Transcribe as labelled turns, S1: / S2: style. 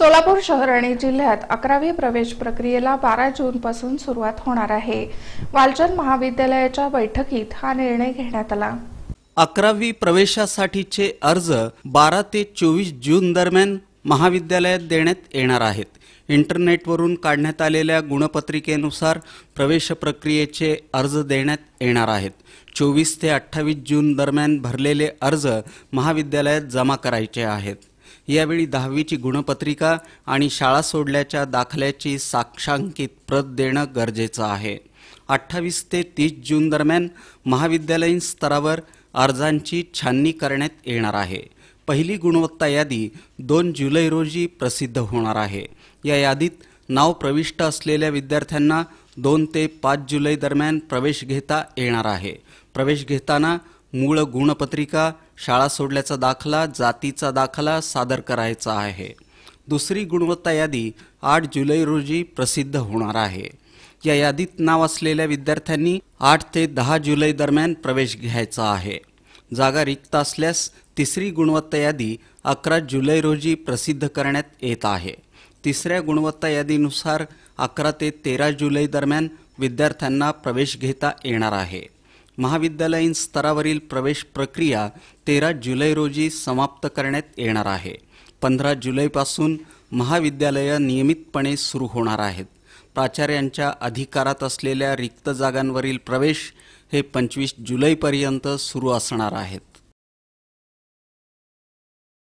S1: सोलापूर शहर आणि जिल्ह्यात अकरावी प्रवेश प्रक्रियेला बारा जूनपासून सुरुवात होणार आहे वालचंद महाविद्यालयाच्या बैठकीत हा निर्णय घेण्यात आला
S2: अकरावी प्रवेशासाठीचे अर्ज बारा ते चोवीस जून दरम्यान महाविद्यालयात देण्यात येणार आहेत इंटरनेटवरून काढण्यात आलेल्या गुणपत्रिकेनुसार प्रवेश प्रक्रियेचे अर्ज देण्यात येणार आहेत चोवीस ते अठ्ठावीस जून दरम्यान भरलेले अर्ज महाविद्यालयात जमा करायचे आहेत यावेळी दहावीची गुणपत्रिका आणि शाळा सोडल्याच्या दाखल्याची साक्षांकित प्रत देणं गरजेचं आहे अठ्ठावीस ते तीस जून दरम्यान महाविद्यालयीन स्तरावर अर्जांची छाननी करण्यात येणार आहे पहिली गुणवत्ता यादी दोन जुलै रोजी प्रसिद्ध होणार आहे या यादीत नाव प्रविष्ट असलेल्या विद्यार्थ्यांना दोन ते पाच जुलै दरम्यान प्रवेश घेता येणार आहे प्रवेश घेताना मूळ गुणपत्रिका शाळा सोडल्याचा दाखला जातीचा दाखला सादर करायचा आहे दुसरी गुणवत्ता यादी आठ जुलै रोजी प्रसिद्ध होणार आहे या यादीत नाव असलेल्या विद्यार्थ्यांनी आठ ते दहा जुलै दरम्यान प्रवेश घ्यायचा आहे जागा रिक्त असल्यास तिसरी गुणवत्ता यादी अकरा जुलै रोजी प्रसिद्ध करण्यात येत आहे तिसऱ्या गुणवत्ता यादीनुसार अकरा ते तेरा जुलै दरम्यान विद्यार्थ्यांना प्रवेश घेता येणार आहे महाविद्यालयीन स्तरावरील प्रवेश प्रक्रिया तेरा जुलै रोजी समाप्त करण्यात येणार आहे पंधरा जुलैपासून महाविद्यालयं नियमितपणे सुरू होणार आहेत प्राचार्यांच्या अधिकारात असलेल्या रिक्त जागांवरील प्रवेश हे पंचवीस जुलैपर्यंत सुरू असणार आहेत